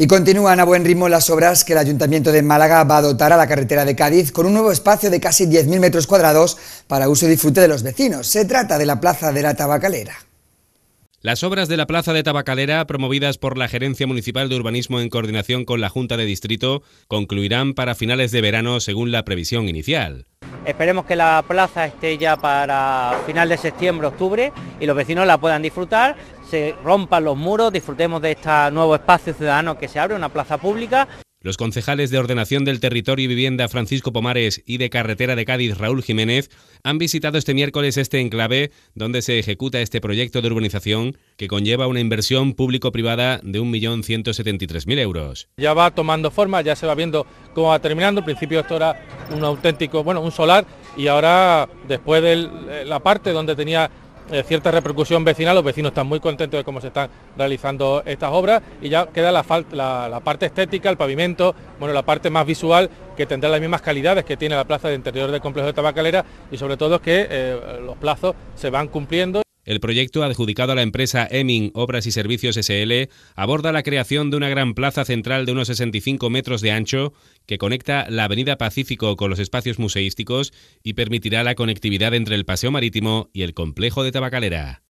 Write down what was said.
Y continúan a buen ritmo las obras que el Ayuntamiento de Málaga va a dotar a la carretera de Cádiz con un nuevo espacio de casi 10.000 metros cuadrados para uso y disfrute de los vecinos. Se trata de la Plaza de la Tabacalera. Las obras de la Plaza de Tabacalera, promovidas por la Gerencia Municipal de Urbanismo en coordinación con la Junta de Distrito, concluirán para finales de verano según la previsión inicial. Esperemos que la plaza esté ya para final de septiembre, octubre y los vecinos la puedan disfrutar, se rompan los muros, disfrutemos de este nuevo espacio ciudadano que se abre, una plaza pública. Los concejales de Ordenación del Territorio y Vivienda Francisco Pomares y de Carretera de Cádiz Raúl Jiménez han visitado este miércoles este enclave donde se ejecuta este proyecto de urbanización que conlleva una inversión público-privada de 1.173.000 euros. Ya va tomando forma, ya se va viendo cómo va terminando. Al principio esto era un auténtico, bueno, un solar y ahora después de la parte donde tenía eh, cierta repercusión vecinal, los vecinos están muy contentos de cómo se están realizando estas obras y ya queda la, parte estética, el pavimento, bueno, la parte más visual que tendrá las mismas calidades que tiene la plaza de interior del complejo de Tabacalera y sobre todo que eh, los plazos se van cumpliendo. El proyecto adjudicado a la empresa Emin Obras y Servicios SL aborda la creación de una gran plaza central de unos 65 metros de ancho que conecta la Avenida Pacífico con los espacios museísticos y permitirá la conectividad entre el paseo marítimo y el complejo de Tabacalera.